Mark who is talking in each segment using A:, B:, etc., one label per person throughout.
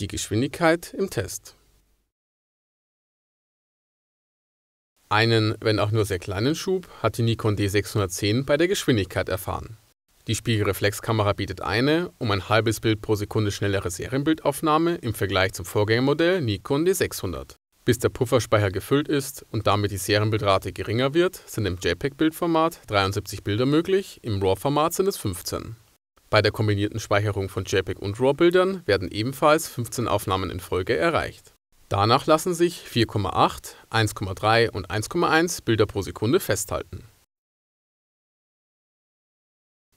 A: Die Geschwindigkeit im Test. Einen, wenn auch nur sehr kleinen Schub hat die Nikon D610 bei der Geschwindigkeit erfahren. Die Spiegelreflexkamera bietet eine um ein halbes Bild pro Sekunde schnellere Serienbildaufnahme im Vergleich zum Vorgängermodell Nikon D600. Bis der Pufferspeicher gefüllt ist und damit die Serienbildrate geringer wird, sind im JPEG-Bildformat 73 Bilder möglich, im RAW-Format sind es 15. Bei der kombinierten Speicherung von JPEG und RAW-Bildern werden ebenfalls 15 Aufnahmen in Folge erreicht. Danach lassen sich 4,8, 1,3 und 1,1 Bilder pro Sekunde festhalten.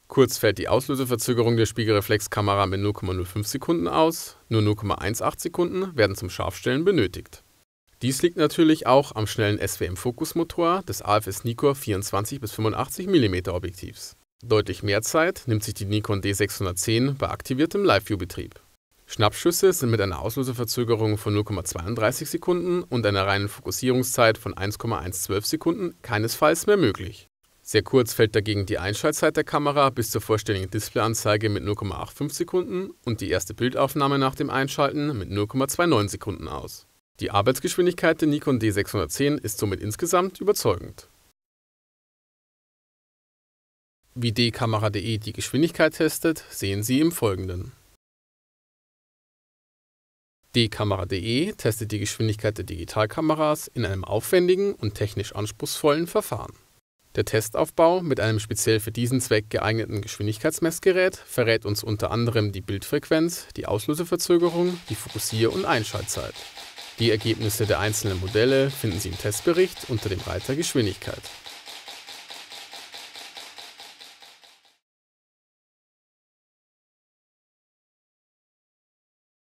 A: Kurz fällt die Auslöseverzögerung der Spiegelreflexkamera mit 0,05 Sekunden aus, nur 0,18 Sekunden werden zum Scharfstellen benötigt. Dies liegt natürlich auch am schnellen SWM-Fokusmotor des AFS Nikkor 24 85 mm Objektivs. Deutlich mehr Zeit nimmt sich die Nikon D610 bei aktiviertem Live-View-Betrieb. Schnappschüsse sind mit einer Auslöseverzögerung von 0,32 Sekunden und einer reinen Fokussierungszeit von 1,112 Sekunden keinesfalls mehr möglich. Sehr kurz fällt dagegen die Einschaltzeit der Kamera bis zur vollständigen Displayanzeige mit 0,85 Sekunden und die erste Bildaufnahme nach dem Einschalten mit 0,29 Sekunden aus. Die Arbeitsgeschwindigkeit der Nikon D610 ist somit insgesamt überzeugend. Wie dkamera.de die Geschwindigkeit testet, sehen Sie im Folgenden. dkamera.de testet die Geschwindigkeit der Digitalkameras in einem aufwendigen und technisch anspruchsvollen Verfahren. Der Testaufbau mit einem speziell für diesen Zweck geeigneten Geschwindigkeitsmessgerät verrät uns unter anderem die Bildfrequenz, die Auslöseverzögerung, die Fokussier- und Einschaltzeit. Die Ergebnisse der einzelnen Modelle finden Sie im Testbericht unter dem Reiter Geschwindigkeit.